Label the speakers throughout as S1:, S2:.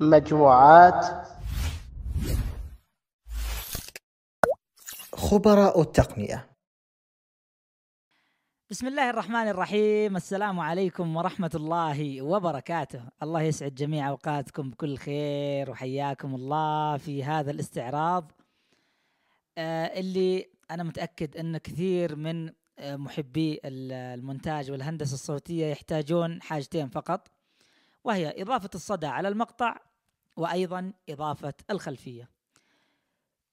S1: مجموعات خبراء التقنية بسم الله الرحمن الرحيم السلام عليكم ورحمة الله وبركاته الله يسعد جميع أوقاتكم بكل خير وحياكم الله في هذا الاستعراض آه، اللي أنا متأكد أن كثير من آه، محبي المونتاج والهندسة الصوتية يحتاجون حاجتين فقط وهي إضافة الصدى على المقطع وأيضا إضافة الخلفية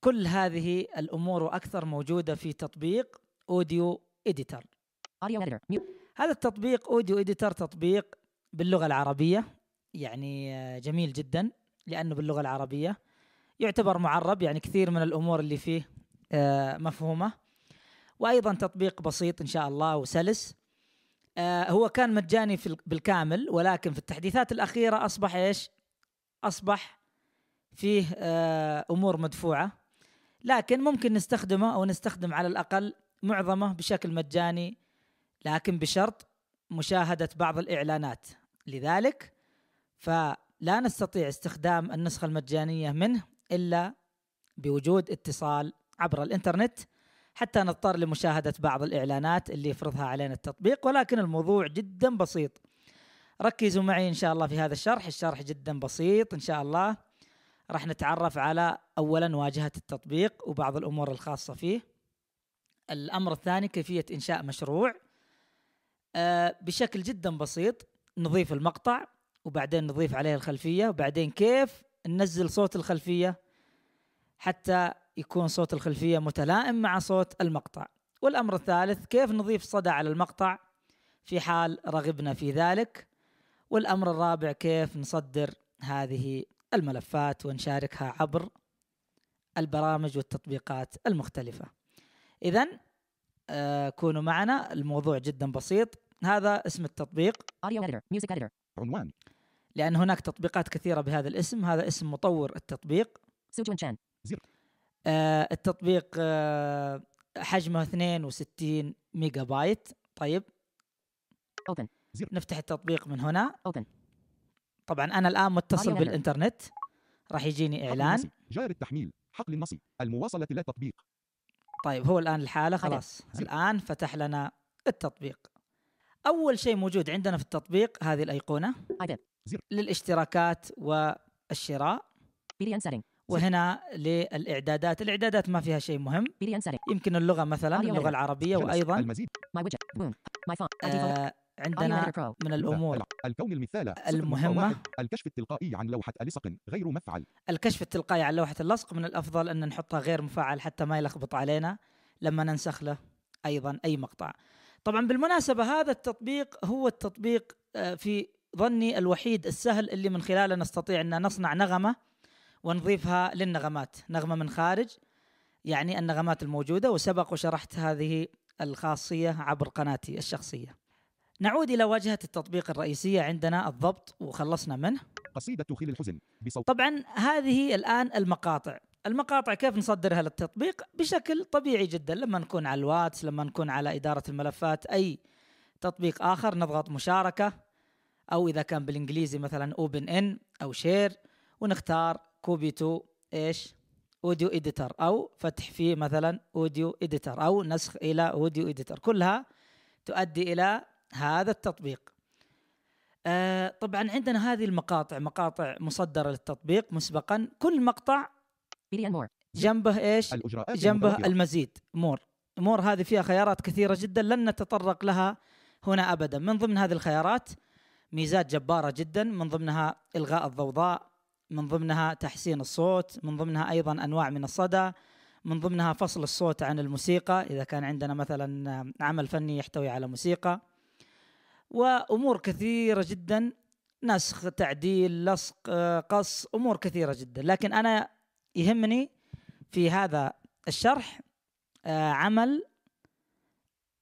S1: كل هذه الأمور وأكثر موجودة في تطبيق أوديو إديتر هذا التطبيق أوديو إديتر تطبيق باللغة العربية يعني جميل جدا لأنه باللغة العربية يعتبر معرب يعني كثير من الأمور اللي فيه آه، مفهومة وأيضا تطبيق بسيط إن شاء الله وسلس آه، هو كان مجاني في بالكامل ولكن في التحديثات الاخيره اصبح ايش؟ اصبح فيه آه، امور مدفوعه لكن ممكن نستخدمه او نستخدم على الاقل معظمه بشكل مجاني لكن بشرط مشاهده بعض الاعلانات لذلك فلا نستطيع استخدام النسخه المجانيه منه الا بوجود اتصال عبر الانترنت حتى نضطر لمشاهدة بعض الإعلانات اللي يفرضها علينا التطبيق ولكن الموضوع جدا بسيط ركزوا معي إن شاء الله في هذا الشرح الشرح جدا بسيط إن شاء الله راح نتعرف على أولا واجهة التطبيق وبعض الأمور الخاصة فيه الأمر الثاني كيفية إنشاء مشروع آه، بشكل جدا بسيط نضيف المقطع وبعدين نضيف عليه الخلفية وبعدين كيف ننزل صوت الخلفية حتى يكون صوت الخلفية متلائم مع صوت المقطع والأمر الثالث كيف نضيف صدى على المقطع في حال رغبنا في ذلك والأمر الرابع كيف نصدر هذه الملفات ونشاركها عبر البرامج والتطبيقات المختلفة إذا آه كونوا معنا الموضوع جدا بسيط هذا اسم التطبيق عنوان لأن هناك تطبيقات كثيرة بهذا الاسم هذا اسم مطور التطبيق آه، التطبيق آه، حجمه 62 ميجا بايت طيب Open. نفتح التطبيق من هنا Open. طبعا انا الان متصل بالانترنت راح يجيني اعلان
S2: جار التحميل حقل النصي
S1: المواصله الى التطبيق طيب هو الان الحاله طيب. خلاص الان فتح لنا التطبيق اول شيء موجود عندنا في التطبيق هذه الايقونه للاشتراكات والشراء وهنا للاعدادات الاعدادات ما فيها شيء مهم يمكن اللغه مثلا اللغه العربيه وايضا آه، عندنا من الامور
S2: الكون المثال المهمه الكشف التلقائي عن لوحه الصق غير مفعل
S1: الكشف التلقائي عن لوحه اللصق من الافضل ان نحطها غير مفعل حتى ما يلخبط علينا لما ننسخ له ايضا اي مقطع طبعا بالمناسبه هذا التطبيق هو التطبيق آه، في ظني الوحيد السهل اللي من خلاله نستطيع ان نصنع نغمه ونضيفها للنغمات نغمة من خارج يعني النغمات الموجودة وسبق وشرحت هذه الخاصية عبر قناتي الشخصية نعود إلى واجهة التطبيق الرئيسية عندنا الضبط وخلصنا منه قصيدة خيل الحزن بصوت طبعا هذه الآن المقاطع المقاطع كيف نصدرها للتطبيق بشكل طبيعي جدا لما نكون على الواتس لما نكون على إدارة الملفات أي تطبيق آخر نضغط مشاركة أو إذا كان بالإنجليزي مثلا أوبن إن أو شير ونختار كوبيتو ايش اوديو اديتر او فتح فيه مثلا اوديو اديتر او نسخ الى اوديو اديتر كلها تؤدي الى هذا التطبيق آه طبعا عندنا هذه المقاطع مقاطع مصدره للتطبيق مسبقا كل مقطع جنبه ايش جنبه المزيد مور مور هذه فيها خيارات كثيره جدا لن نتطرق لها هنا ابدا من ضمن هذه الخيارات ميزات جباره جدا من ضمنها الغاء الضوضاء من ضمنها تحسين الصوت من ضمنها أيضا أنواع من الصدى من ضمنها فصل الصوت عن الموسيقى إذا كان عندنا مثلا عمل فني يحتوي على موسيقى وأمور كثيرة جدا نسخ تعديل لصق قص أمور كثيرة جدا لكن أنا يهمني في هذا الشرح آه، عمل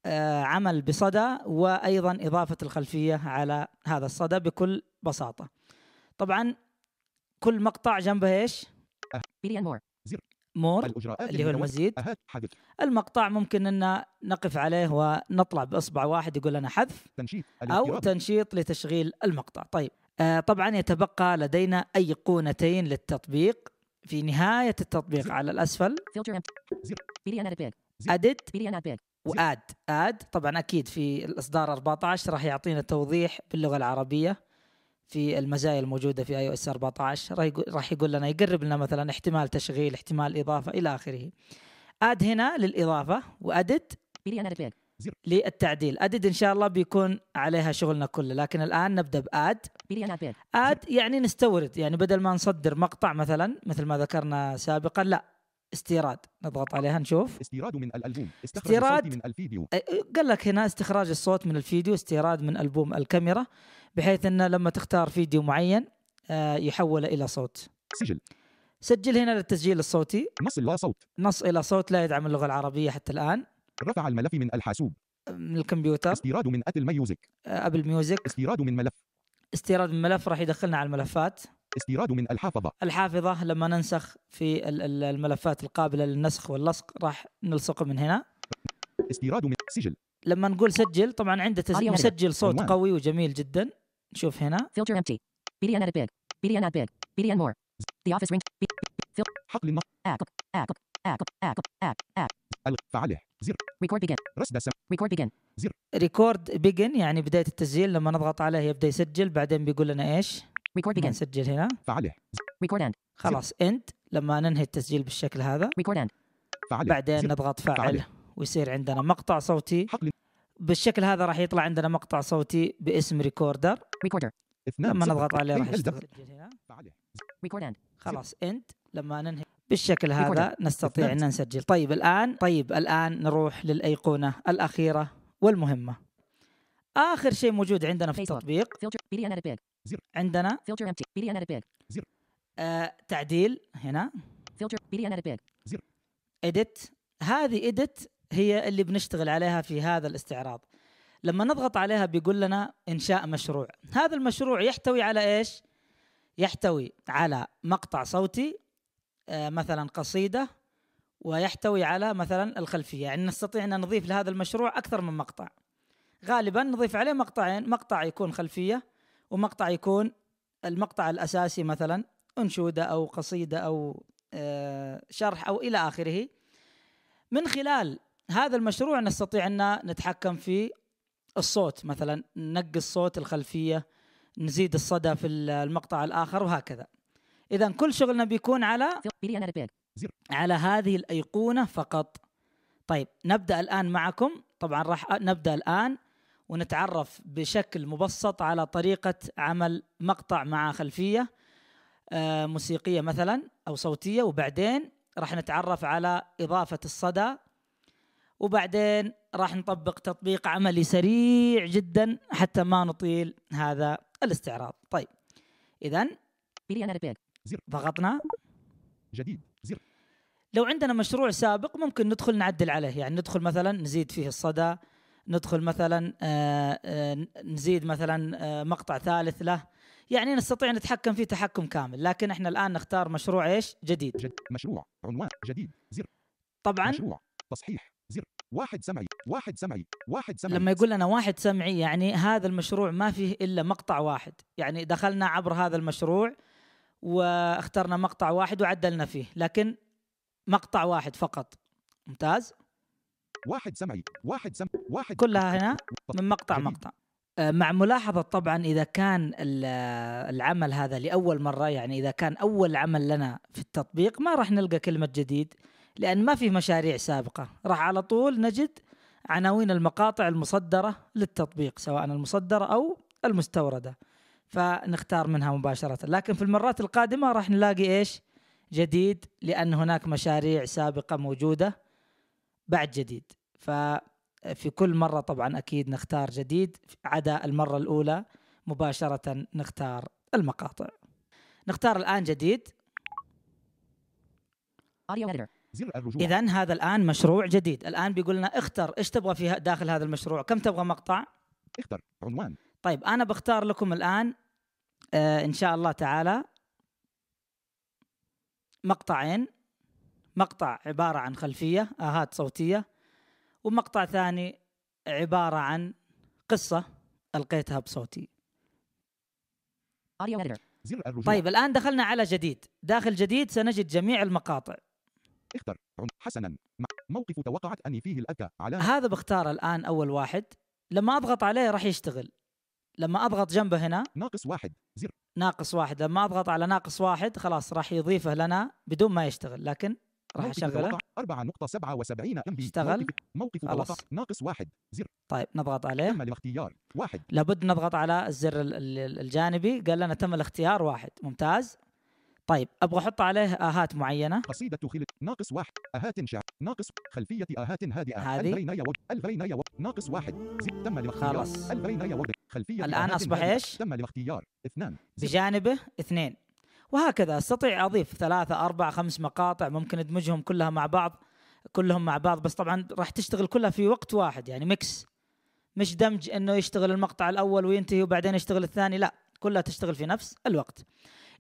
S1: آه، عمل بصدى وأيضا إضافة الخلفية على هذا الصدى بكل بساطة طبعا كل مقطع جنبه ايش؟ مور مور اللي هو المزيد المقطع ممكن ان نقف عليه ونطلع باصبع واحد يقول لنا حذف او تنشيط لتشغيل المقطع طيب آه طبعا يتبقى لدينا ايقونتين للتطبيق في نهايه التطبيق على الاسفل ادت واد اد طبعا اكيد في الاصدار 14 راح يعطينا توضيح باللغه العربيه في المزايا الموجوده في اي او اس 14 راح يقول لنا يقرب لنا مثلا احتمال تشغيل احتمال اضافه الى اخره اد هنا للاضافه وادد للتعديل ادد ان شاء الله بيكون عليها شغلنا كله لكن الان نبدا باد اد يعني نستورد يعني بدل ما نصدر مقطع مثلا مثل ما ذكرنا سابقا لا استيراد نضغط عليها نشوف استيراد من الالبوم استخراج استيراد من الفيديو قال لك هنا استخراج الصوت من الفيديو استيراد من البوم الكاميرا بحيث انه لما تختار فيديو معين آه، يحوله الى صوت سجل سجل هنا للتسجيل الصوتي نص الى صوت نص الى صوت لا يدعم اللغه العربيه حتى الان رفع الملف من الحاسوب من الكمبيوتر
S2: استيراد من ابل ميوزك آه، ابل ميوزك استيراد من ملف استيراد من ملف راح يدخلنا على الملفات استيراد من الحافظة
S1: الحافظة لما ننسخ في الملفات القابلة للنسخ واللصق راح نلصقه من هنا
S2: استيراد من سجل
S1: لما نقول سجل طبعا عنده تسجيل مسجل صوت قوي وجميل جدا شوف هنا filter empty bdn edit big
S2: bdn add big bdn مور the office ring حط لي اكب اكب اكب اكب اكب فعله زر ريكورد بيجن رصد سم ريكورد بيجن زر
S1: ريكورد بيجن يعني بدايه التسجيل لما نضغط عليه يبدا يسجل بعدين بيقول لنا ايش ريكورد بيجن نسجل هنا فعله ريكورد اند خلاص اند لما ننهي التسجيل بالشكل هذا ريكورد اند بعدين نضغط فعل ويصير عندنا مقطع صوتي بالشكل هذا راح يطلع عندنا مقطع صوتي باسم ريكوردر ريكوردر لما نضغط عليه راح يشتغل هنا خلاص انت لما ننهي بالشكل هذا نستطيع ان نسجل طيب الان طيب الان نروح للايقونه الاخيره والمهمه اخر شيء موجود عندنا في التطبيق عندنا آه، تعديل هنا ايديت هذه ايديت هي اللي بنشتغل عليها في هذا الاستعراض لما نضغط عليها بيقول لنا انشاء مشروع هذا المشروع يحتوي على ايش يحتوي على مقطع صوتي آه، مثلا قصيده ويحتوي على مثلا الخلفيه يعني نستطيع ان نضيف لهذا المشروع اكثر من مقطع غالبا نضيف عليه مقطعين مقطع يكون خلفيه ومقطع يكون المقطع الاساسي مثلا انشوده او قصيده او آه، شرح او الى اخره من خلال هذا المشروع نستطيع ان نتحكم في الصوت مثلا ننقي صوت الخلفيه نزيد الصدى في المقطع الاخر وهكذا اذا كل شغلنا بيكون على على هذه الايقونه فقط طيب نبدا الان معكم طبعا راح نبدا الان ونتعرف بشكل مبسط على طريقه عمل مقطع مع خلفيه آه، موسيقيه مثلا او صوتيه وبعدين راح نتعرف على اضافه الصدى وبعدين راح نطبق تطبيق عملي سريع جدا حتى ما نطيل هذا الاستعراض طيب اذا ضغطنا جديد زر لو عندنا مشروع سابق ممكن ندخل نعدل عليه يعني ندخل مثلا نزيد فيه الصدى ندخل مثلا آه، آه، نزيد مثلا آه، مقطع ثالث له يعني نستطيع نتحكم فيه تحكم كامل لكن احنا الان نختار مشروع ايش جديد. مشروع عنوان جديد زر
S2: طبعا مشروع تصحيح زر واحد سمعي واحد سمعي واحد سمعي لما يقول
S1: انا واحد سمعي يعني هذا المشروع ما فيه الا مقطع واحد يعني دخلنا عبر هذا المشروع واخترنا مقطع واحد وعدلنا فيه لكن مقطع واحد فقط ممتاز واحد سمعي واحد سمعي واحد كلها هنا من مقطع جميل. مقطع آه، مع ملاحظة طبعا إذا كان العمل هذا لأول مرة يعني إذا كان أول عمل لنا في التطبيق ما راح نلقى كلمة جديد لأن ما في مشاريع سابقة راح على طول نجد عناوين المقاطع المصدرة للتطبيق سواء المصدرة أو المستوردة فنختار منها مباشرة لكن في المرات القادمة راح نلاقي إيش جديد لأن هناك مشاريع سابقة موجودة بعد جديد ففي كل مرة طبعا أكيد نختار جديد عدا المرة الأولى مباشرة نختار المقاطع نختار الآن جديد Audio editor. اذا هذا الان مشروع جديد الان بيقول لنا اختر ايش تبغى في داخل هذا المشروع كم تبغى مقطع
S2: اختر عنوان
S1: طيب انا بختار لكم الان آه ان شاء الله تعالى مقطعين مقطع عباره عن خلفيه اهات صوتيه ومقطع ثاني عباره عن قصه القيتها بصوتي طيب الان دخلنا على جديد داخل جديد سنجد جميع المقاطع اختر حسنا موقف توقعت أني فيه الأذكى على هذا بختار الآن أول واحد لما أضغط عليه راح يشتغل لما أضغط جنبه هنا ناقص واحد زر ناقص واحد لما أضغط على ناقص واحد خلاص راح يضيفه لنا بدون ما يشتغل لكن راح أشغله
S2: 4.77 ام بي اشتغل موقف خلاص ناقص واحد زر طيب نضغط عليه
S1: تم الاختيار واحد لابد نضغط على الزر الجانبي قال لنا تم الاختيار واحد
S2: ممتاز طيب ابغى احط عليه اهات معينه قصيده خلد ناقص واحد اهات شعر ناقص خلفيه اهات هادئه هذه الفين يو ناقص واحد زد تم الاختيار خلاص الفين خلفيه الان اصبح ايش؟ تم الاختيار اثنان بجانبه
S1: اثنين وهكذا استطيع اضيف ثلاثة أربعة خمس مقاطع ممكن ادمجهم كلها مع بعض كلهم مع بعض بس طبعا راح تشتغل كلها في وقت واحد يعني ميكس مش دمج انه يشتغل المقطع الاول وينتهي وبعدين يشتغل الثاني لا كلها تشتغل في نفس الوقت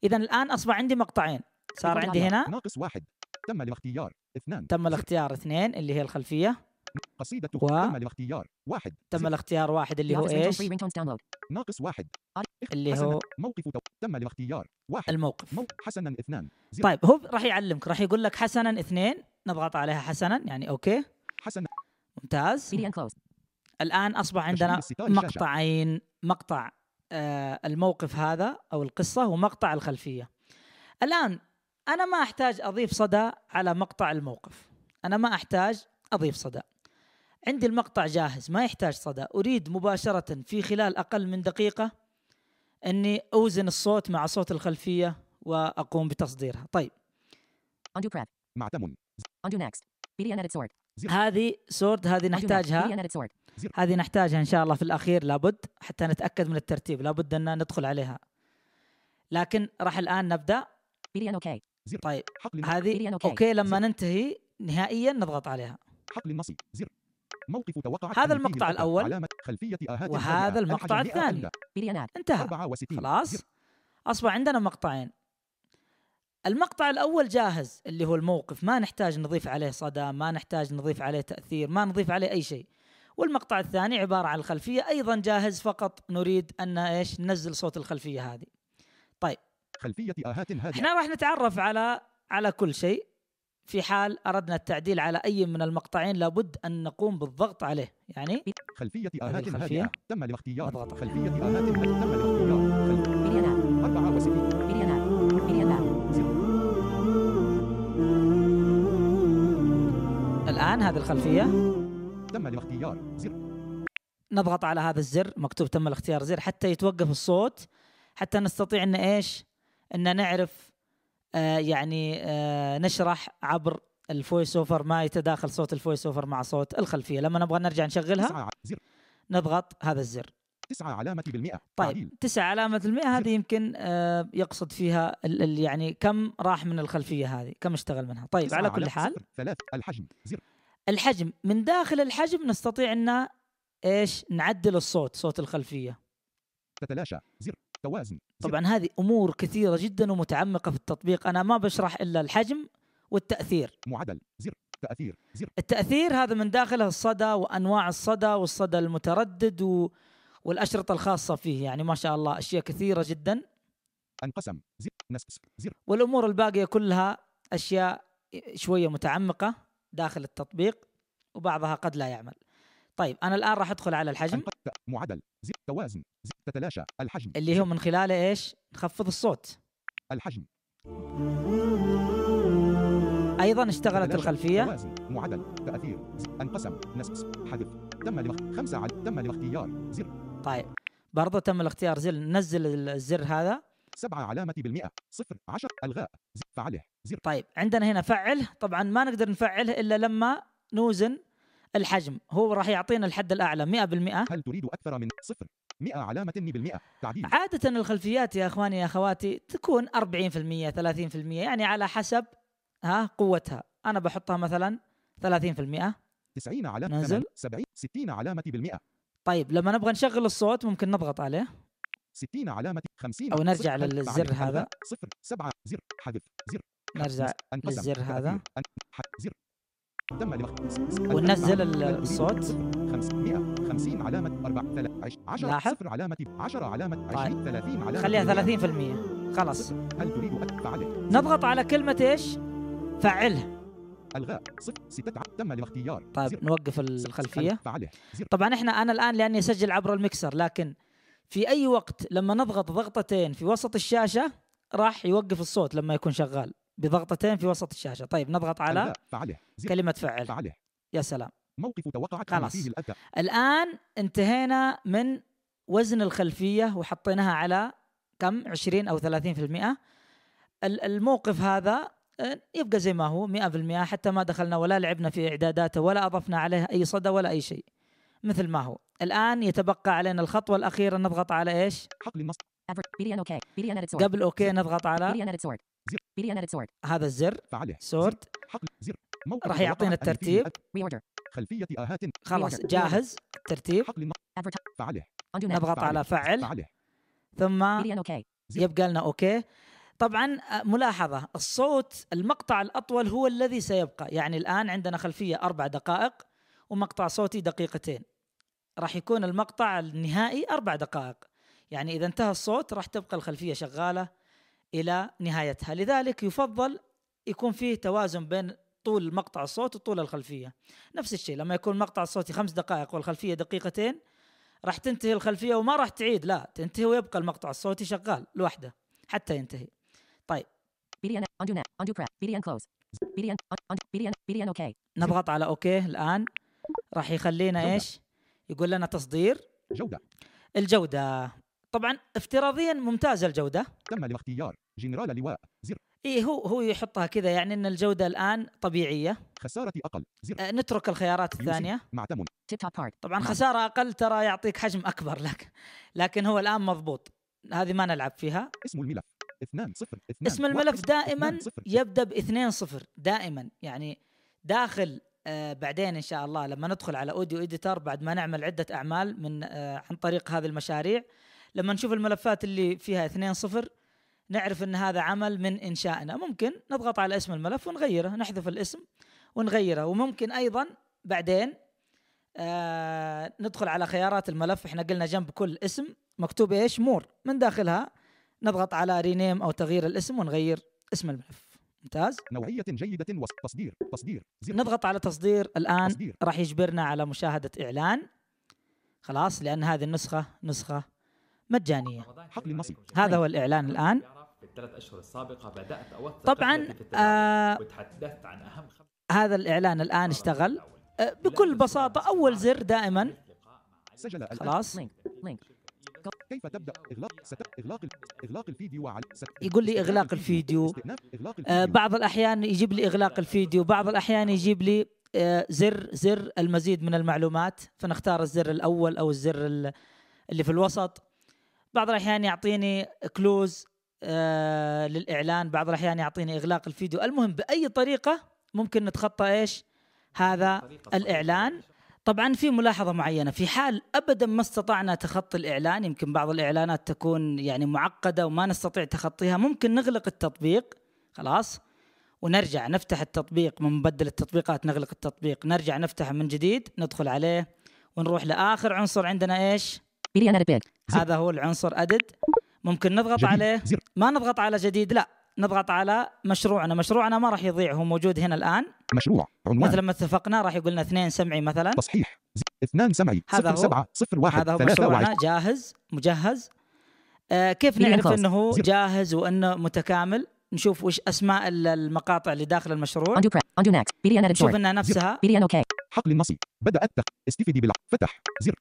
S1: اذا الان اصبح عندي مقطعين صار عندي هنا
S2: ناقص واحد تم الاختيار اثنان
S1: تم الاختيار اثنين اللي هي الخلفيه قصيدة و... تم الاختيار واحد تم الاختيار واحد اللي هو ايش؟
S2: ناقص واحد اللي هو موقف تم الاختيار واحد الموقف مو... حسنا اثنان
S1: زي... طيب هو راح يعلمك راح يقول لك حسنا اثنين نضغط عليها حسنا يعني اوكي حسنا ممتاز الان اصبح عندنا مقطعين مقطع آه، الموقف هذا او القصه ومقطع الخلفيه. الان انا ما احتاج اضيف صدى على مقطع الموقف. انا ما احتاج اضيف صدى. عندي المقطع جاهز ما يحتاج صدى، اريد مباشره في خلال اقل من دقيقه اني اوزن الصوت مع صوت الخلفيه واقوم بتصديرها. طيب.
S2: هذه سورد هذه نحتاجها
S1: هذه نحتاجها ان شاء الله في الاخير لابد حتى نتاكد من الترتيب لابد ان ندخل عليها لكن راح الان نبدا طيب هذه اوكي لما ننتهي نهائيا نضغط عليها حقل النصي زر موقف توقع هذا المقطع الاول علامة خلفية وهذا المقطع الثاني انتهى خلاص اصبح عندنا مقطعين المقطع الاول جاهز اللي هو الموقف ما نحتاج نضيف عليه صدى ما نحتاج نضيف عليه تاثير ما نضيف عليه اي شيء والمقطع الثاني عبارة عن الخلفية أيضا جاهز فقط نريد أن إيش ننزل صوت الخلفية هذه طيب
S2: خلفية آهات هذه احنا
S1: راح نتعرف على على كل شيء في حال أردنا التعديل على أي من المقطعين لابد أن نقوم بالضغط عليه يعني خلفية آهات هادئة
S2: تم الاختيار خلفية آهات هادئة تم الاختيار أربعة وستين الآن هذه الخلفية تم الاختيار زر
S1: نضغط على هذا الزر مكتوب تم الاختيار زر حتى يتوقف الصوت حتى نستطيع ان ايش ان نعرف آه يعني آه نشرح عبر الفويس اوفر ما يتداخل صوت الفويس اوفر مع صوت الخلفيه لما نبغى نرجع نشغلها زر. نضغط
S2: هذا الزر تسعة علامة بالمئة طيب
S1: تسعة علامة المئة هذه يمكن آه يقصد فيها يعني كم راح من الخلفية هذه كم اشتغل منها طيب على كل حال ثلاث الحجم زر الحجم من داخل الحجم نستطيع ان ايش نعدل الصوت صوت الخلفيه تتلاشى زر توازن زر. طبعا هذه امور كثيره جدا ومتعمقه في التطبيق انا ما بشرح الا الحجم والتاثير معدل زر تاثير زر التاثير هذا من داخله الصدى وانواع الصدى والصدى المتردد و... والاشرطه الخاصه فيه يعني ما شاء الله اشياء كثيره جدا انقسم زر نسق زر والامور الباقيه كلها اشياء شويه متعمقه داخل التطبيق وبعضها قد لا يعمل طيب انا الان راح ادخل على الحجم معدل زي توازن زي تتلاشى الحجم اللي هو من خلاله ايش نخفض الصوت الحجم ايضا اشتغلت الخلفيه توازن
S2: معدل تاثير انقسم نسق حذف تم لمخ خمسه عد تم الاختيار
S1: زر طيب برضه تم الاختيار زر نزل الزر هذا سبعة علامة بالمئة صفر عشر الغاء فعله زر طيب عندنا هنا فعل طبعا ما نقدر نفعله إلا لما نوزن الحجم هو راح يعطينا الحد الأعلى 100% هل تريد
S2: أكثر من صفر 100 علامة بالمئة تعديل
S1: عادة الخلفيات يا إخواني يا أخواتي تكون 40% 30% يعني على حسب ها قوتها أنا بحطها مثلا 30% 90 علامة نزل 70 60 علامة بالمئة طيب لما نبغى نشغل الصوت ممكن نضغط عليه
S2: 60 علامة 50 أو نرجع للزر هذا 0 7 زر حذف زر نرجع للزر هذا زر تم لمخ وننزل الصوت 500 50 علامة 4 3 10 0 علامة 10 علامة 20 طيب. 30 علامة خليها 30% خلاص هل تريد أن تفعله؟
S1: نضغط على كلمة ايش؟ فعلها
S2: الغاء صفر ستة تم الاختيار طيب نوقف الخلفيه
S1: طبعا احنا انا الان لاني اسجل عبر المكسر لكن في اي وقت لما نضغط ضغطتين في وسط الشاشه راح يوقف الصوت لما يكون شغال بضغطتين في وسط الشاشه طيب نضغط على فعله كلمه فعل فعله يا سلام موقف توقع خلاص الان انتهينا من وزن الخلفيه وحطيناها على كم 20 او 30% الموقف هذا آه، يبقى زي ما هو 100% حتى ما دخلنا ولا لعبنا في اعداداته ولا اضفنا عليه اي صدى ولا اي شيء مثل ما هو الان يتبقى علينا الخطوه الاخيره نضغط على ايش قبل اوكي نضغط
S2: على هذا الزر سورد راح يعطينا الترتيب خلفية آهات خلاص جاهز الترتيب
S1: فعله نضغط على فعل ثم يبقى لنا اوكي طبعا آه، ملاحظة الصوت المقطع الأطول هو الذي سيبقى يعني الآن عندنا خلفية أربع دقائق ومقطع صوتي دقيقتين راح يكون المقطع النهائي أربع دقائق يعني إذا انتهى الصوت راح تبقى الخلفية شغالة إلى نهايتها لذلك يفضل يكون فيه توازن بين طول مقطع الصوت وطول الخلفية نفس الشيء لما يكون مقطع الصوتي خمس دقائق والخلفية دقيقتين راح تنتهي الخلفية وما راح تعيد لا تنتهي ويبقى المقطع الصوتي شغال لوحده حتى ينتهي طيب نضغط على اوكي الان راح يخلينا ايش يقول لنا تصدير جودة الجودة طبعا افتراضيا ممتازة الجودة تم الاختيار جنرال لواء زر ايه هو هو يحطها كذا يعني ان الجودة الان طبيعية خسارة اقل زر آه نترك الخيارات الثانية معتم طبعا نعم. خسارة اقل ترى يعطيك حجم اكبر لك لكن هو الان مضبوط هذه ما نلعب فيها اسم الملف 2 صفر اسم الملف دائما يبدا باثنين صفر دائما يعني داخل آه، بعدين ان شاء الله لما ندخل على اوديو اديتر بعد ما نعمل عده اعمال من آه، عن طريق هذه المشاريع لما نشوف الملفات اللي فيها 2 صفر نعرف ان هذا عمل من انشائنا ممكن نضغط على اسم الملف ونغيره نحذف الاسم ونغيره وممكن ايضا بعدين آه ندخل على خيارات الملف احنا قلنا جنب كل اسم مكتوب ايش مور من داخلها نضغط على رينيم او تغيير الاسم ونغير اسم الملف ممتاز نوعية جيدة وتصدير تصدير زر. نضغط على تصدير الآن تصدير. راح يجبرنا على مشاهدة إعلان خلاص لأن هذه النسخة نسخة مجانية حقل النصيب هذا هو الإعلان الآن
S2: في الثلاث أشهر السابقة بدأت أوثق طبعا آه عن أهم
S1: هذا الإعلان الآن اشتغل آه، بكل بساطة أول زر دائما
S2: سجل خلاص لينك. لينك. كيف تبدا اغلاق ست... اغلاق اغلاق الفيديو وعلى ست... يقول لي اغلاق الفيديو
S1: آه بعض الاحيان يجيب لي اغلاق الفيديو بعض الاحيان يجيب لي آه زر زر المزيد من المعلومات فنختار الزر الاول او الزر اللي في الوسط بعض الاحيان يعطيني كلوز آه للاعلان بعض الاحيان يعطيني اغلاق الفيديو المهم باي طريقه ممكن نتخطى ايش هذا الاعلان طبعا في ملاحظة معينة في حال أبدا ما استطعنا تخطي الإعلان يمكن بعض الإعلانات تكون يعني معقدة وما نستطيع تخطيها ممكن نغلق التطبيق خلاص ونرجع نفتح التطبيق من مبدل التطبيقات نغلق التطبيق نرجع نفتحه من جديد ندخل عليه ونروح لآخر عنصر عندنا إيش هذا هو العنصر أدد ممكن نضغط عليه ما نضغط على جديد لا نضغط على مشروعنا مشروعنا ما راح يضيع هو موجود هنا الان
S2: مشروع عنوان مثل ما
S1: اتفقنا راح يقول لنا اثنين سمعي مثلا
S2: تصحيح اثنان سمعي هذا صفر واحد هذا هو مشروعنا
S1: جاهز مجهز آه كيف نعرف انه جاهز وانه متكامل نشوف وش اسماء المقاطع اللي داخل المشروع
S2: نشوف انها نفسها حقل النصي بدأت استفدي بلا فتح زر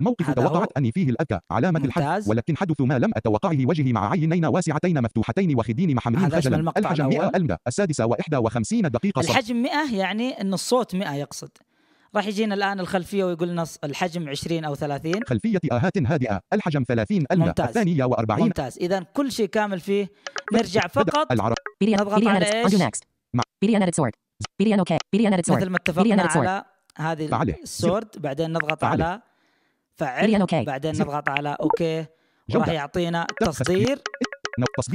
S2: موقف توقعت أني فيه الأذكى علامة الحد ولكن حدث ما لم أتوقعه وجهي مع عينين واسعتين مفتوحتين وخدين محملين خجلا الحجم 100 المدة السادسة وإحدى وخمسين دقيقة صح. الحجم
S1: 100 يعني أن الصوت 100 يقصد راح يجينا الان الخلفيه ويقول لنا الحجم 20 او 30
S2: خلفيه اهات هادئه الحجم 30 ألمدة ممتاز. الثانيه و40 ممتاز
S1: اذا كل شيء كامل فيه نرجع فقط العرب نضغط على ايش
S2: مثل ما اتفقنا على هذه السورد
S1: بعدين نضغط على فعل بعدين نضغط على اوكي راح يعطينا تصدير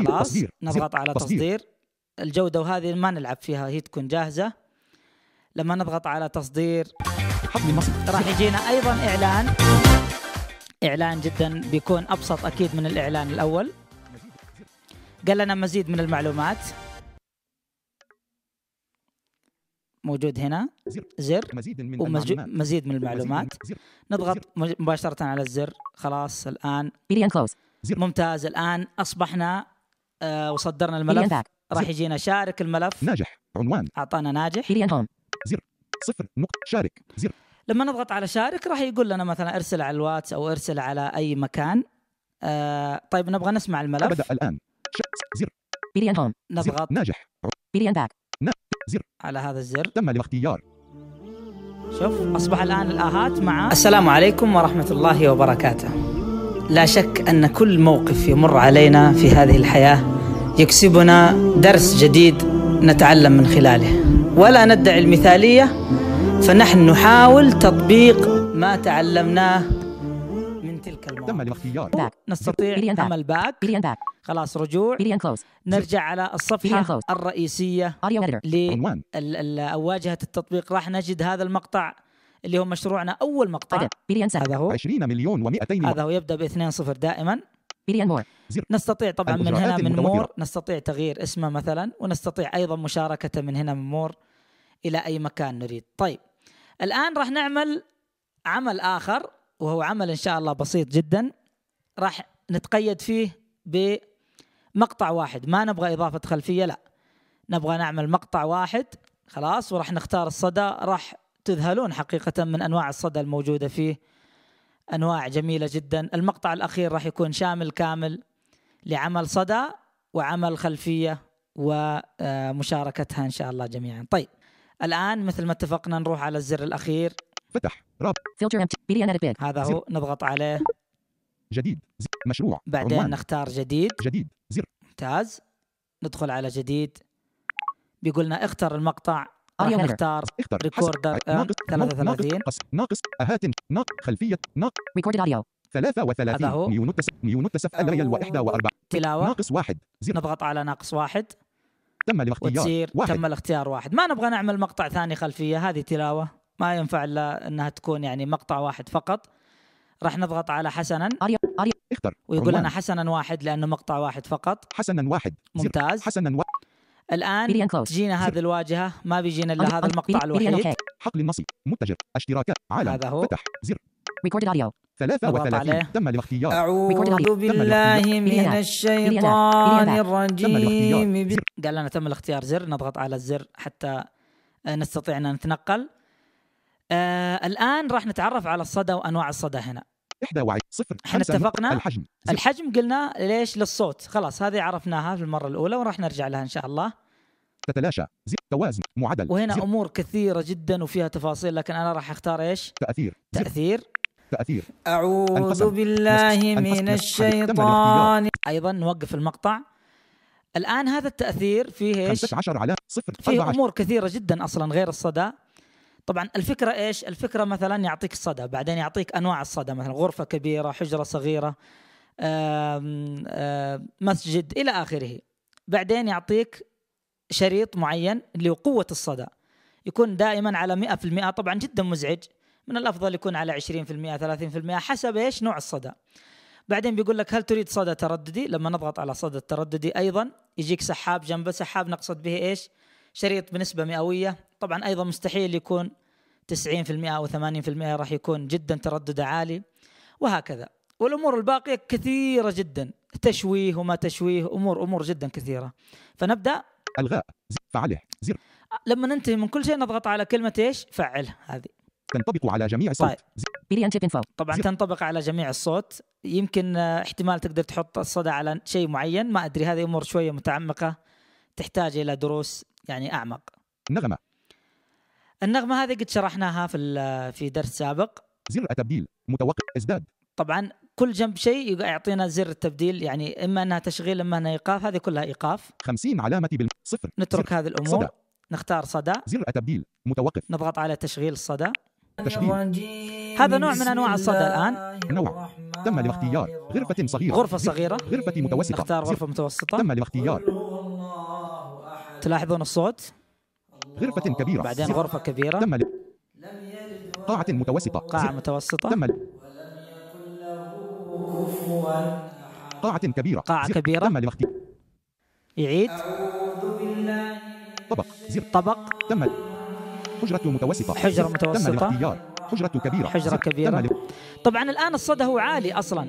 S2: خلاص نضغط على تصدير
S1: الجوده وهذه ما نلعب فيها هي تكون جاهزه لما نضغط على تصدير راح يجينا ايضا اعلان اعلان جدا بيكون ابسط اكيد من الاعلان الاول قال لنا مزيد من المعلومات موجود هنا زر مزيد من المعلومات. مزيد من المعلومات نضغط مباشرة على الزر خلاص الآن ممتاز الآن أصبحنا آه، وصدرنا الملف راح يجينا شارك الملف ناجح عنوان أعطانا ناجح زر
S2: صفر نقطة شارك
S1: زر لما نضغط على شارك راح يقول لنا مثلا ارسل على الواتس أو ارسل على أي مكان آه طيب نبغى نسمع الملف بدأ الآن زر نضغط ناجح باك زر على هذا الزر تم الاختيار شوف أصبح الآن الآهات مع السلام عليكم ورحمة الله وبركاته لا شك أن كل موقف يمر علينا في هذه الحياة يكسبنا درس جديد نتعلم من خلاله ولا ندعي المثالية فنحن نحاول تطبيق ما تعلمناه تم الاختيار باك. نستطيع عمل باك باك خلاص رجوع نرجع على الصفحة الرئيسية لواجهة التطبيق راح نجد هذا المقطع اللي هو مشروعنا أول مقطع هذا هو 20 مليون و200 هذا هو يبدأ ب 2 0 دائما نستطيع طبعا من هنا من مور نستطيع تغيير اسمه مثلا ونستطيع أيضا مشاركته من هنا من مور إلى أي مكان نريد طيب الآن راح نعمل عمل آخر وهو عمل ان شاء الله بسيط جدا راح نتقيد فيه بمقطع واحد ما نبغى اضافه خلفيه لا نبغى نعمل مقطع واحد خلاص وراح نختار الصدى راح تذهلون حقيقه من انواع الصدى الموجوده فيه انواع جميله جدا المقطع الاخير راح يكون شامل كامل لعمل صدى وعمل خلفيه ومشاركتها ان شاء الله جميعا طيب الان مثل ما اتفقنا نروح على الزر الاخير فتح راب فلتر هذا هو نضغط عليه
S2: جديد مشروع بعدين عمان. نختار
S1: جديد جديد زر ممتاز ندخل على جديد بيقولنا اختر المقطع راح أيوة. نختار اختر ريكوردر ناقص 33
S2: ناقص ناقص اهات ناقص خلفيه ناقص ريكوردد اوديو 33 ميون تس ميون التسف الريال و41 تلاوه ناقص واحد زر نضغط على
S1: ناقص واحد
S2: تم الاختيار
S1: واحد. تم الاختيار واحد ما نبغى نعمل مقطع ثاني خلفيه هذه تلاوه ما ينفع الا انها تكون يعني مقطع واحد فقط راح نضغط على حسنا
S2: اختر ويقول لنا
S1: حسنا واحد لانه مقطع واحد فقط حسنا واحد ممتاز حسنا واحد الان تجينا هذه الواجهه ما بيجينا الا هذا المقطع الوحيد
S2: حقل النصي متجر اشتراكات عالم هذا هو فتح زر ريكوردد اوديو 33 تم الاختيار أعوذ بالله من الشيطان الرجيم
S1: قال لنا تم الاختيار زر نضغط على الزر حتى نستطيع ان نتنقل آه الان راح نتعرف على الصدى وانواع الصدى هنا
S2: 21 صفر احنا اتفقنا الحجم الحجم
S1: قلنا ليش للصوت خلاص هذه عرفناها في المره الاولى وراح نرجع لها ان شاء الله
S2: تتلاشى زي توازن معدل وهنا زيرو. امور
S1: كثيره جدا وفيها تفاصيل لكن انا راح اختار ايش تاثير تاثير
S2: تاثير اعوذ بالله نسك. من نسك. الشيطان
S1: ايضا نوقف المقطع الان هذا التاثير فيه ايش 15
S2: على صفر فيه امور
S1: كثيره جدا اصلا غير الصدى طبعا الفكره ايش؟ الفكره مثلا يعطيك الصدى بعدين يعطيك انواع الصدى مثلا غرفه كبيره، حجره صغيره، مسجد الى اخره. بعدين يعطيك شريط معين لقوه الصدى يكون دائما على 100% طبعا جدا مزعج من الافضل يكون على 20% 30% حسب ايش نوع الصدى. بعدين بيقول لك هل تريد صدى ترددي؟ لما نضغط على صدى الترددي ايضا يجيك سحاب جنبه سحاب نقصد به ايش؟ شريط بنسبة مئوية طبعا ايضا مستحيل يكون 90% او 80% راح يكون جدا تردده عالي وهكذا والامور الباقيه كثيره جدا تشويه وما تشويه امور امور جدا كثيره فنبدا الغاء فعله زر لما ننتهي من كل شيء نضغط على كلمه ايش فعله
S2: هذه تنطبق على جميع الصوت طيب.
S1: طبعا تنطبق على جميع الصوت يمكن احتمال تقدر تحط الصدى على شيء معين ما ادري هذه امور شويه متعمقه تحتاج الى دروس يعني اعمق نغمه النغمه هذه قد شرحناها في في درس سابق زر التبديل متوقع ازداد طبعا كل جنب شيء يعطينا زر التبديل يعني اما انها تشغيل اما انها ايقاف هذه كلها ايقاف 50 علامه بال صفر نترك صفر. هذه الامور صدى. نختار صدى زر التبديل متوقف نضغط
S2: على تشغيل الصدى تشغيل هذا نوع من انواع الصدى الان نوع تم لاختيار غرفة صغيرة غرفة صغيرة غرفة متوسطة نختار غرفة متوسطة تم لاختيار تلاحظون الصوت غرفة كبيرة بعدين غرفة كبيرة تم لم قاعة متوسطة قاعة متوسطة تم قاعة كبيرة قاعة كبيرة تم لمختي يعيد طبق زر طبق تم حجرة متوسطة حجرة متوسطة تم حجرة كبيرة حجرة كبيرة تم
S1: طبعا الآن الصدى هو عالي أصلا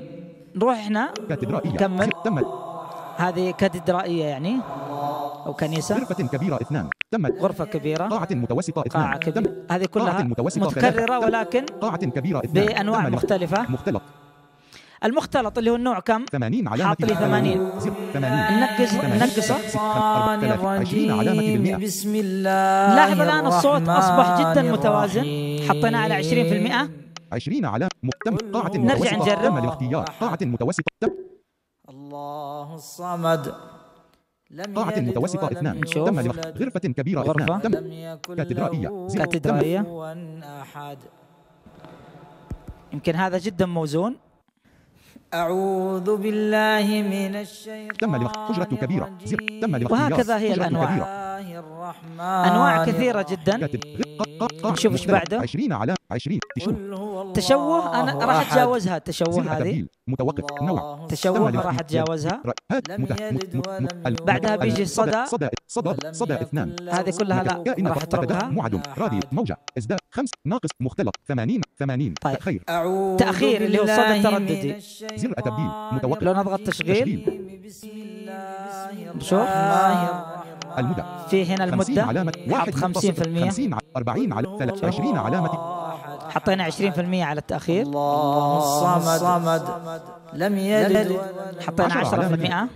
S1: نروح هنا كاتدرائية كمل تم هذه كاتدرائية يعني
S2: أو كنيسة غرفة كبيرة اثنان تم غرفة كبيرة قاعة متوسطة اثنان قاعة كبيرة هذه كلها متوسطة متكررة ولكن قاعة كبيرة اثنان بأنواع مختلفة مختلط
S1: المختلط اللي هو النوع كم؟ 80 علامة حاط لي 80 ننقص نقص
S2: نقصه الرجيم علامة بالمئة بسم
S1: الله لاحظ الآن الصوت أصبح جدا متوازن
S2: حطيناه على 20% 20 علامة مهتم قاعة متوسطة نرجع نجرب قاعة متوسطة
S1: الله الصمد قاعة متوسطة اثنان تم لمخ غرفة
S2: كبيرة غرفة. اثنان تم كاتدرائية كاتدرائية
S1: يمكن هذا جدا موزون أعوذ بالله من الشيطان تم لمخ حجرة كبيرة زر تم لمخ وهكذا هي الأنواع أنواع كثيرة جدا نشوف ايش بعده
S2: 20 على 20 تشوه انا راح اتجاوزها التشوه هذه متوقف نوع تشوه راح اتجاوزها لم يلد ولم بعدها بيجي صدى صدى صدى صدى اثنان هذه كلها لا راح اتركها معدم راضي موجة ازداد خمس ناقص مختلط 80 80 طيب تأخير تأخير اللي هو صدى ترددي زر تبديل متوقف لو نضغط تشغيل
S1: بسم الله الرحمن الرحيم
S2: المدة في هنا المدة علامة واحد في المية أربعين على عشرين علامة
S1: حطينا 20% على التأخير الله الصمد لم يلد حطينا 10%, المية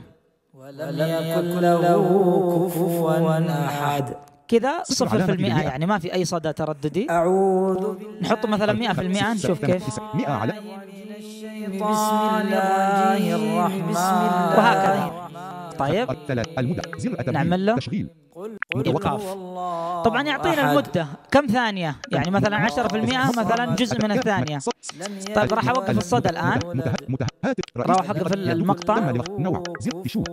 S1: ولم يكن له كفوا أحد كذا صفر في المئة يعني ما في أي صدى ترددي أعوذ نحط مثلا مئة في المئة نشوف كيف مئة على بسم الله الرحمن وهكذا يعني.
S2: طيب المدة زر نعمل له تشغيل ايقاف
S1: طبعا يعطينا المده كم ثانيه
S2: يعني مثلا 10% مثلا جزء من الثانيه طيب راح اوقف الصدى الان راح اوقف المقطع نوع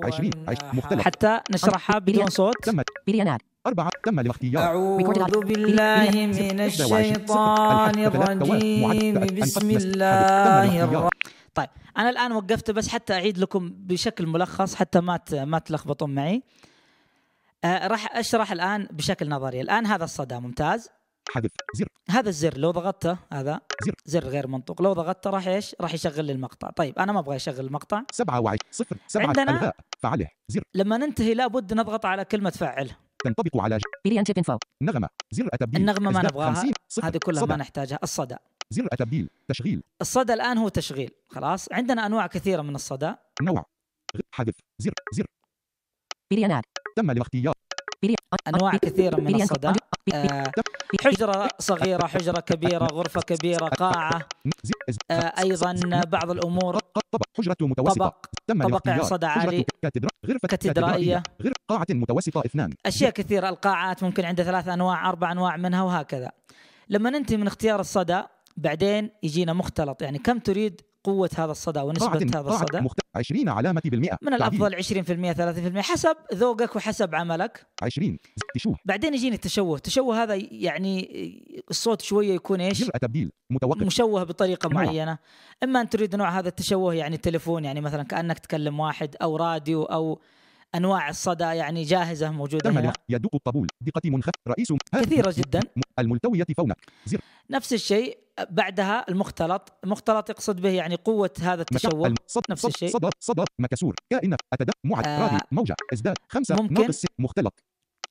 S2: 20 مختلف حتى نشرحها بدون صوت بليونار أربعة تم الاختيار أعوذ بالله من الشيطان الرجيم بسم الله الرحمن الرحيم
S1: طيب انا الان وقفت بس حتى اعيد لكم بشكل ملخص حتى ما ما تلخبطون معي آه راح اشرح الان بشكل نظري الان هذا الصدى ممتاز حذف زر هذا الزر لو ضغطته هذا زر زر غير منطوق لو ضغطته راح ايش؟ راح يشغل لي المقطع، طيب انا ما ابغى اشغل المقطع وعي صفر سبعة عندنا الغاء فعله زر لما ننتهي لابد نضغط على كلمه فعل تنطبق على نغمه زر اتبين النغمه ما نبغاها هذه كلها صدى. ما نحتاجها الصدى
S2: زر التبديل تشغيل
S1: الصدى الآن هو تشغيل خلاص عندنا أنواع كثيرة من الصدى
S2: نوع حذف زر زر بريانات تم الاختيار أنواع كثيرة من الصدى آه،
S1: حجرة صغيرة حجرة كبيرة غرفة كبيرة قاعة
S2: آه، أيضا بعض الأمور طبق حجرة متوسطة طبق تم طبق صدى عالي غرفة كاتدرائية غرفة قاعة متوسطة اثنان
S1: أشياء كثيرة القاعات ممكن عندها ثلاث أنواع أربع أنواع منها وهكذا لما ننتهي من اختيار الصدى بعدين يجينا مختلط يعني كم تريد قوة هذا الصدى ونسبة هذا الصدى مخت...
S2: 20 علامة بالمئة من الأفضل
S1: 20% 30% حسب ذوقك وحسب عملك 20 تشوه بعدين يجيني التشوه التشوه هذا يعني الصوت شوية يكون إيش جرأة تبديل متوقف مشوه بطريقة نوع. معينة إما أن تريد نوع هذا التشوه يعني تليفون يعني مثلا كأنك تكلم واحد أو راديو أو انواع الصدى يعني جاهزه موجوده هنا
S2: يدوق الطبول دقه منخفض رئيس كثيره جدا الملتويه فونك
S1: زر. نفس الشيء بعدها المختلط المختلط يقصد به يعني قوة هذا التشوه نفس الشيء صدى
S2: صدى مكسور كائن أتد معد آه راضي موجة ازداد خمسة ناقص مختلط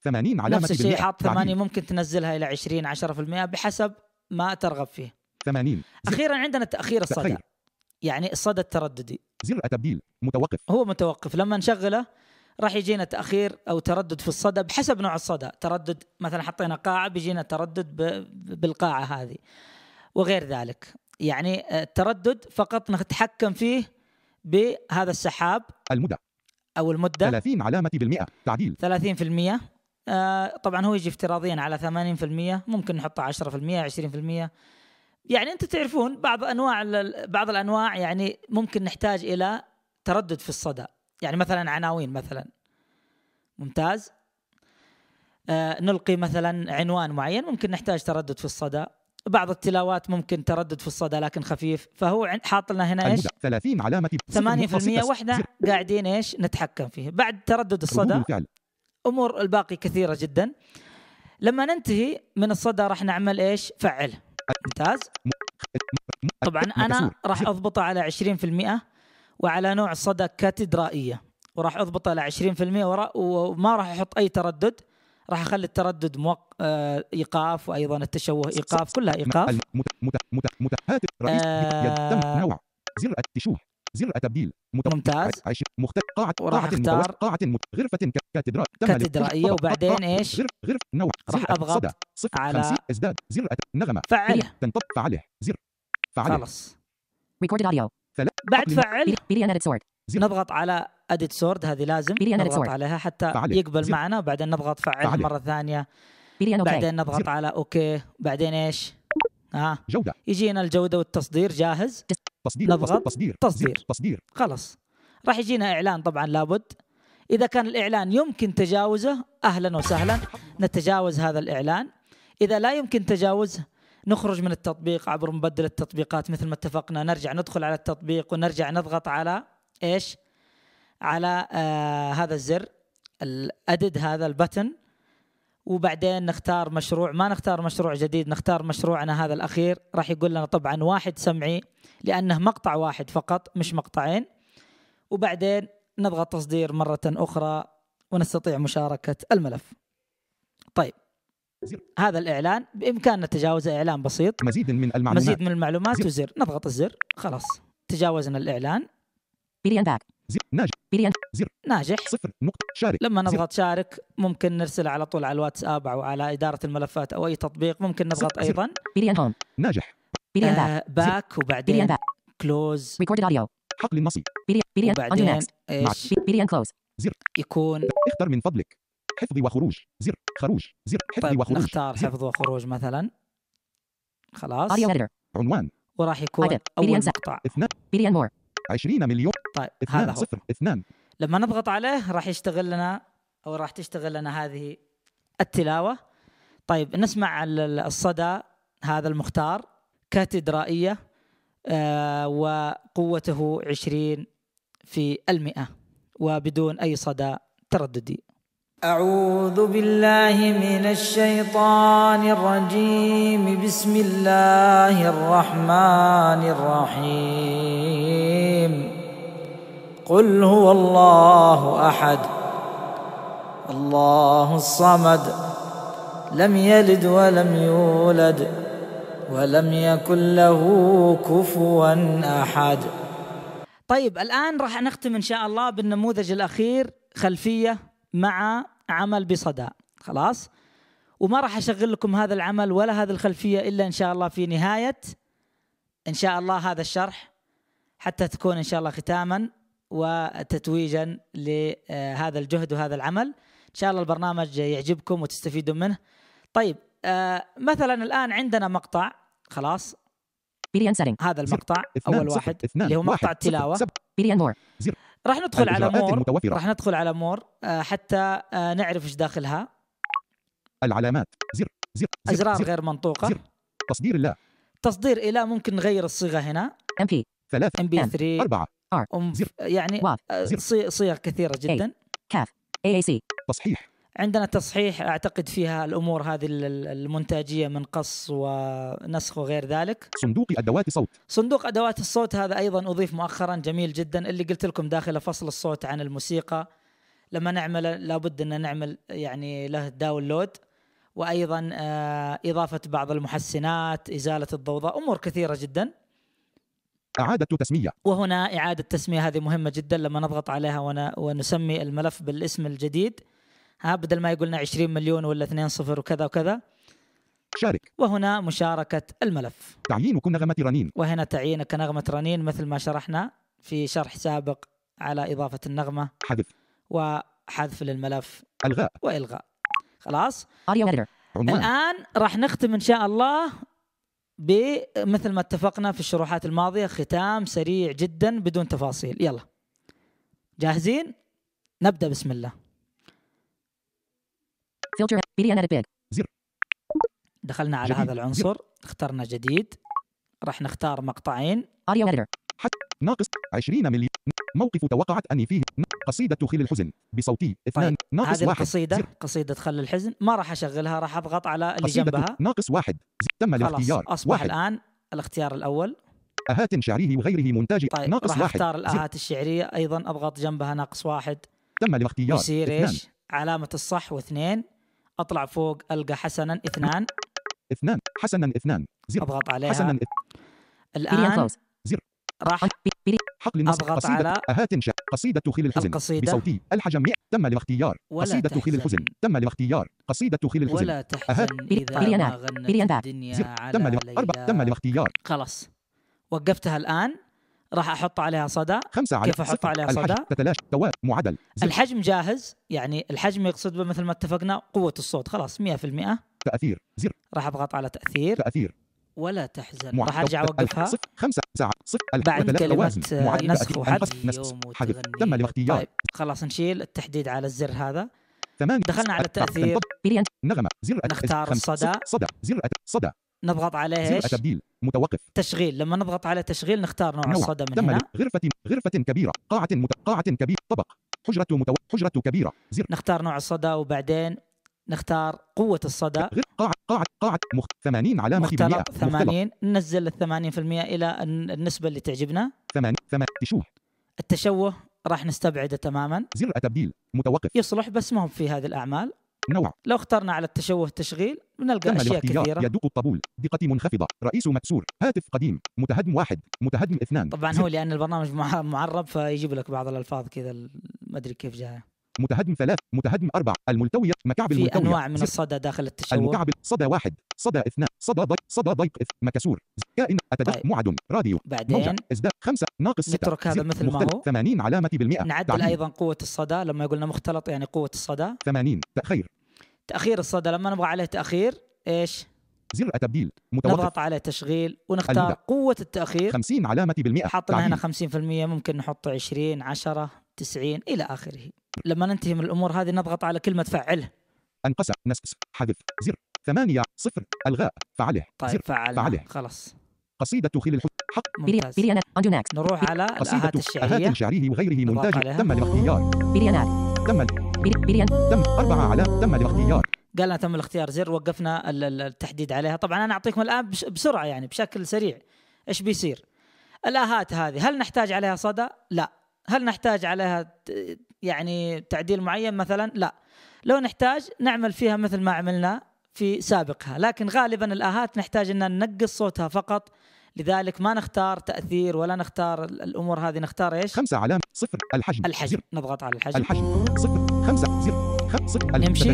S2: 80 علامة نفس الشيء حاط 80
S1: ممكن تنزلها إلى 20 10% بحسب ما ترغب فيه 80 أخيرا عندنا تأخير الصدى يعني الصدى الترددي زر التبديل متوقف هو متوقف لما نشغله راح يجينا تاخير او تردد في الصدى بحسب نوع الصدى تردد مثلا حطينا قاعه بيجينا تردد بالقاعه هذه وغير ذلك يعني آه، التردد فقط نتحكم فيه بهذا السحاب المدة أو المدة 30 علامة بالمئة تعديل 30% آه طبعا هو يجي افتراضيا على 80% ممكن نحطه 10% 20% يعني انتم تعرفون بعض انواع بعض الانواع يعني ممكن نحتاج الى تردد في الصدى يعني مثلا عناوين مثلا ممتاز آه نلقي مثلا عنوان معين ممكن نحتاج تردد في الصدى بعض التلاوات ممكن تردد في الصدى لكن خفيف فهو حاط لنا هنا ايش
S2: 30 علامه 8% واحنا
S1: قاعدين ايش نتحكم فيه بعد تردد الصدى امور الباقي كثيره جدا لما ننتهي من الصدى راح نعمل ايش فعل ممتاز طبعا انا راح اضبطه على 20% وعلى نوع الصدى كاتدرائيه وراح اضبطه على 20% وما راح احط اي تردد راح اخلي التردد موق... آه ايقاف وايضا التشوه ايقاف كلها ايقاف
S2: مت... رئيس آه... زر التشوه زر التبديل ممتاز مختار قاعة وراح اختار قاعة غرفة كاتدرائية كاتدرائية وبعدين ايش؟ غرف غرف نوع راح اضغط على ازداد زر أت... نغمة فعله تنطب فعله زر فعله خلاص ريكوردد اوديو بعد فعل
S1: زي. نضغط على اديت سورد هذه لازم نضغط عليها حتى فعلي. يقبل زي. معنا وبعدين نضغط فعل فعلي. مره ثانيه بعدين نضغط زي. على اوكي بعدين ايش؟ آه. جودة يجينا الجودة والتصدير جاهز تصدير نضغط تصدير
S2: تصدير تصدير
S1: خلاص راح يجينا إعلان طبعا لابد إذا كان الإعلان يمكن تجاوزه أهلا وسهلا نتجاوز هذا الإعلان إذا لا يمكن تجاوزه نخرج من التطبيق عبر مبدل التطبيقات مثل ما اتفقنا نرجع ندخل على التطبيق ونرجع نضغط على ايش؟ على آه هذا الزر الادد هذا البتن وبعدين نختار مشروع ما نختار مشروع جديد نختار مشروعنا هذا الاخير راح يقول لنا طبعا واحد سمعي لانه مقطع واحد فقط مش مقطعين وبعدين نضغط تصدير مره اخرى ونستطيع مشاركه الملف. طيب هذا الاعلان بامكاننا تجاوزه اعلان بسيط مزيد من المعلومات مزيد من المعلومات وزر نضغط الزر خلاص تجاوزنا الاعلان
S2: بيريان باك ناجح بيريان زر ناجح صفر نقطة
S1: شارك لما نضغط زر. شارك ممكن نرسل على طول على الواتساب او على ادارة الملفات او اي تطبيق ممكن نضغط ايضا
S2: بيريان هوم ناجح بيريان آه، باك باك وبعدين كلوز ريكوردد اوديو حقل النصي بي وبعدين ايش بيريان كلوز زر يكون اختر من فضلك حفظي وخروج زر خروج زر حفظي طيب وخروج نختار حفظ وخروج مثلا خلاص عنوان
S1: وراح يكون اول
S2: مقطع اثنان بيريان مور 20 مليون طيب هذا هو صفر اثنان
S1: لما نضغط عليه راح يشتغل لنا او راح تشتغل لنا هذه التلاوه طيب نسمع الصدى هذا المختار كاتدرائيه آه وقوته 20 في المئة وبدون أي صدى ترددي أعوذ بالله من الشيطان الرجيم بسم الله الرحمن الرحيم قل هو الله احد الله الصمد لم يلد ولم يولد ولم يكن له كفوا احد طيب الان راح نختم ان شاء الله بالنموذج الاخير خلفيه مع عمل بصدى خلاص وما راح اشغل لكم هذا العمل ولا هذه الخلفيه الا ان شاء الله في نهايه ان شاء الله هذا الشرح حتى تكون ان شاء الله ختاما وتتويجا لهذا الجهد وهذا العمل ان شاء الله البرنامج يعجبكم وتستفيدوا منه طيب آه، مثلا الان عندنا مقطع خلاص هذا المقطع اول واحد اللي هو مقطع التلاوه راح ندخل على مور راح آه، ندخل على مور حتى آه، نعرف ايش داخلها العلامات زر زر, زر ازرار زر غير منطوقه زر تصدير الى تصدير الى ممكن نغير الصيغه هنا ام بي 3 ام بي 3 4 R يعني آه، صيغ كثيرة إيه. جدا كاف اي إيه، سي تصحيح عندنا تصحيح اعتقد فيها الامور هذه المونتاجيه من قص ونسخ وغير ذلك
S2: صندوق ادوات الصوت
S1: صندوق ادوات الصوت هذا ايضا اضيف مؤخرا جميل جدا اللي قلت لكم داخله فصل الصوت عن الموسيقى لما نعمل لابد ان نعمل يعني له داونلود وايضا آه، اضافه بعض المحسنات ازاله الضوضاء امور كثيره جدا
S2: إعادة تسمية
S1: وهنا إعادة تسمية هذه مهمة جدا لما نضغط عليها ون... ونسمي الملف بالاسم الجديد ها بدل ما يقولنا 20 مليون ولا 2 صفر وكذا وكذا شارك وهنا مشاركة الملف
S2: تعيينك نغمة رنين
S1: وهنا تعيينك نغمة رنين مثل ما شرحنا في شرح سابق على إضافة النغمة حذف وحذف للملف
S2: الغاء والغاء خلاص الان
S1: راح نختم ان شاء الله بمثل ما اتفقنا في الشروحات الماضية ختام سريع جدا بدون تفاصيل يلا جاهزين نبدأ بسم الله دخلنا على هذا العنصر اخترنا جديد راح نختار مقطعين
S2: ناقص 20 مليون موقف توقعت أني فيه قصيدة خل الحزن بصوتي اثنان ناقص طيب، ناقص هذه واحد القصيدة
S1: قصيدة خل الحزن ما راح أشغلها راح أضغط على اللي جنبها
S2: ناقص واحد تم الاختيار أصبح واحد. الآن الاختيار الأول أهات شعريه وغيره مونتاج طيب. ناقص راح واحد أختار الأهات
S1: الشعرية أيضا أضغط جنبها ناقص واحد
S2: تم الاختيار يصير إيش
S1: علامة الصح واثنين أطلع فوق ألقى حسنا اثنان
S2: اثنان حسنا اثنان زر. أضغط عليها حسنا إثنان. الآن زر راح حقل النص قصيدة على هات قصيدة خيل الحزن القصيدة بصوتي الحجم تم الاختيار قصيدة خيل الحزن تم الاختيار قصيدة خيل الحزن ولا تحزن إذا بريان غنت زر تم أربع تم الاختيار خلاص وقفتها الآن راح احط عليها
S1: صدى خمسة على كيف احط عليها صدى
S2: تتلاشى تواب معدل زر.
S1: الحجم جاهز يعني الحجم يقصد مثل ما اتفقنا قوة الصوت خلاص 100% تأثير زر راح اضغط على تأثير تأثير ولا تحزن راح ارجع اوقفها
S2: خمسة ساعة صفر بعد كلمة آه، نسخ وحذف يوم تم الاختيار طيب
S1: خلاص نشيل التحديد على الزر هذا
S2: تمام دخلنا على التأثير نغمة زر نختار الصدى صدى زر صدى
S1: نضغط عليه ايش؟ تبديل متوقف تشغيل لما نضغط على تشغيل نختار نوع, نوع. الصدى من تم هنا
S2: غرفة غرفة كبيرة قاعة مت... قاعة كبيرة طبق حجرة متو... حجرة كبيرة زر
S1: نختار نوع الصدى وبعدين نختار قوة الصدى قاعة قاعة قاعة مخ... 80 علامة مختلق 80 ننزل ال 80% إلى النسبة اللي تعجبنا 80 80 تشوه التشوه راح نستبعده تماما زر التبديل متوقف يصلح بس ما هو في هذه الأعمال نوع لو اخترنا على التشوه التشغيل بنلقى اشياء كثيره يدوق
S2: الطبول دقة منخفضة رئيس مكسور هاتف قديم متهدم واحد متهدم اثنان طبعا
S1: هو لان البرنامج معرب فيجيب لك بعض الالفاظ كذا ما ادري كيف جايه
S2: متهدم ثلاث متهدم أربع الملتوية مكعب في الملتوية أنواع من الصدى داخل التشوه المكعب صدى واحد صدى اثنان صدى ضيق صدى ضيق مكسور كائن أتدخل طيب. معد راديو بعدين موجة. إزداد خمسة ناقص ستة نترك هذا مثل ما هو 80 علامة بالمئة نعدل تعليم. أيضا
S1: قوة الصدى لما يقولنا مختلط يعني قوة الصدى 80 تأخير تأخير الصدى لما نبغى عليه تأخير إيش؟ زر التبديل متوقف نضغط على تشغيل ونختار المدى. قوة التأخير 50
S2: علامة بالمئة حطنا هنا 50%
S1: ممكن نحط 20 10 90 الى اخره لما ننتهي من الامور هذه نضغط على
S2: كلمه فعله انقص نسكس حذف زر ثمانية صفر الغاء فعله طيب فعله, فعله. خلاص قصيدة خليل الحب حق
S1: ممتاز نروح على الآهات الشعرية آهات الشعرية
S2: وغيره مونتاج تم الاختيار بليانات تم بليان تم أربعة على تم الاختيار
S1: قال تم الاختيار زر وقفنا التحديد عليها طبعا أنا أعطيكم الآن بسرعة يعني بشكل سريع إيش بيصير الآهات هذه هل نحتاج عليها صدى؟ لا هل نحتاج عليها يعني تعديل معين مثلا لا لو نحتاج نعمل فيها مثل ما عملنا في سابقها لكن غالبا الآهات نحتاج أن ننقص صوتها فقط لذلك ما نختار تأثير ولا نختار الأمور هذه
S2: نختار إيش خمسة علامة صفر الحجم الحجم زر.
S1: نضغط على الحجم
S2: الحجم صفر خمسة زر خمسة نمشي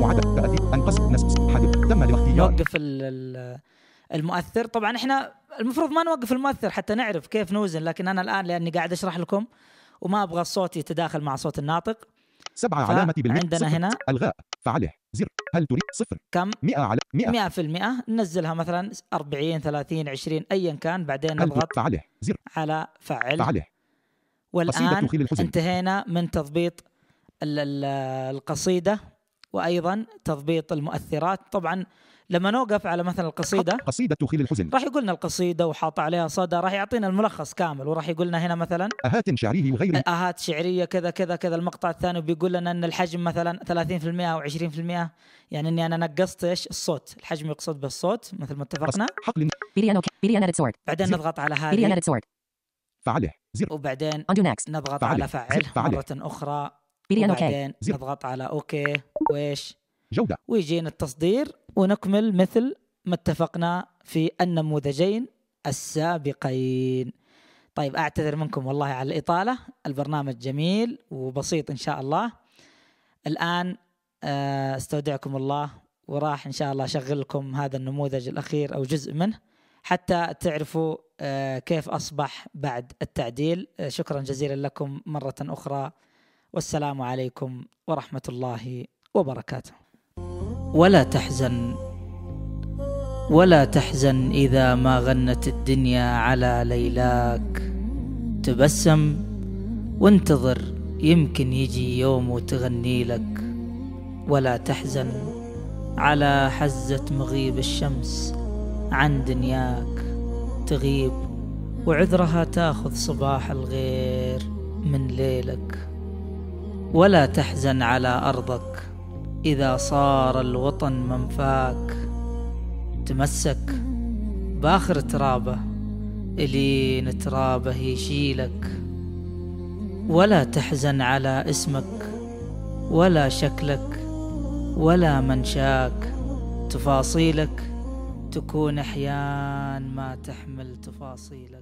S2: معدل تأثير أنقص نسب حجم تم الاختيار نوقف ال
S1: المؤثر طبعا احنا المفروض ما نوقف المؤثر حتى نعرف كيف نوزن لكن انا الان لاني قاعد اشرح لكم وما ابغى الصوت يتداخل مع صوت الناطق سبعة علامة بالمئة عندنا هنا
S2: الغاء فعله زر هل تريد صفر كم 100 على 100
S1: 100% ننزلها مثلا 40 30 20 ايا كان بعدين نضغط فعله زر على فعل فعله والان انتهينا من تضبيط القصيده وايضا تضبيط المؤثرات طبعا لما نوقف على مثلا القصيده
S2: قصيده خيل الحزن
S1: راح يقول لنا القصيده وحاط عليها صدى راح يعطينا الملخص كامل وراح يقول لنا هنا مثلا
S2: اهات شعريه وغيره آه،
S1: اهات شعريه كذا كذا كذا المقطع الثاني وبيقول لنا ان الحجم مثلا 30% او 20% يعني اني انا نقصت ايش الصوت الحجم يقصد بالصوت مثل ما اتفقنا
S2: حقل بعدين نضغط على هذه فعله
S1: زر وبعدين نضغط على فعل مره اخرى وبعدين نضغط على اوكي وايش جودة ويجينا التصدير ونكمل مثل ما اتفقنا في النموذجين السابقين طيب اعتذر منكم والله على الاطاله البرنامج جميل وبسيط ان شاء الله الان آه، استودعكم الله وراح ان شاء الله اشغل لكم هذا النموذج الاخير او جزء منه حتى تعرفوا آه، كيف اصبح بعد التعديل آه، شكرا جزيلا لكم مره اخرى والسلام عليكم ورحمه الله وبركاته ولا تحزن ولا تحزن إذا ما غنت الدنيا على ليلاك تبسم وانتظر يمكن يجي يوم وتغني لك ولا تحزن على حزة مغيب الشمس عن دنياك تغيب وعذرها تاخذ صباح الغير من ليلك ولا تحزن على أرضك إذا صار الوطن منفاك تمسك بآخر ترابه إلين ترابه يشيلك ولا تحزن على اسمك ولا شكلك ولا منشاك تفاصيلك تكون أحيان ما تحمل تفاصيلك